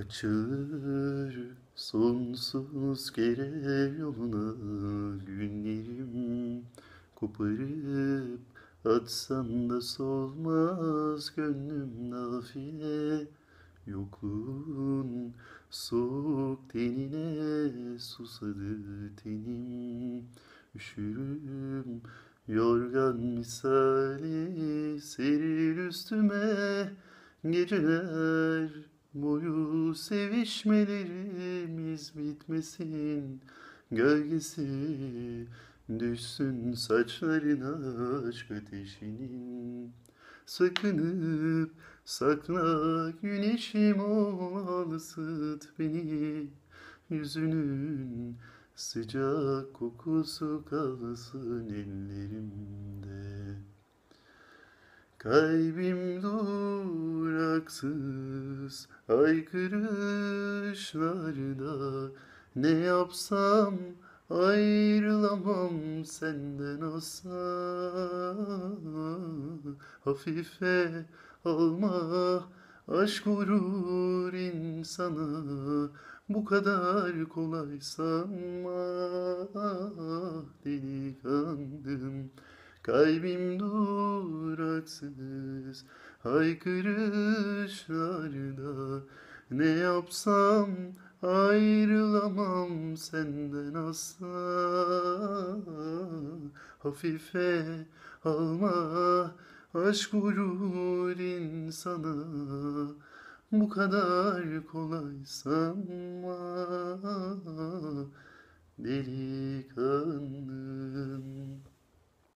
Açılır sonsuz kere yoluna günlerim koparıp atsam da solmaz gönlüm nafile yokluğun soğuk tenine susadı tenim üşürüm yorgan misali serir üstüme geceler boyu sevişmelerimiz bitmesin Gölgesi düşsün saçlarına aşk ateşinin Sakınıp sakla güneşim ol ısıt beni Yüzünün sıcak kokusu kalsın ellerimde Kalbim duraksız Haykırışlarda ne yapsam ayrılamam senden olsa Hafife alma aşk vurur insana Bu kadar kolay sanma delikanlım Kalbim duraksız haykırışlarda ne yapsam ayrılamam senden asla Hafife alma aşk vurur insana Bu kadar kolay sanma delikanlı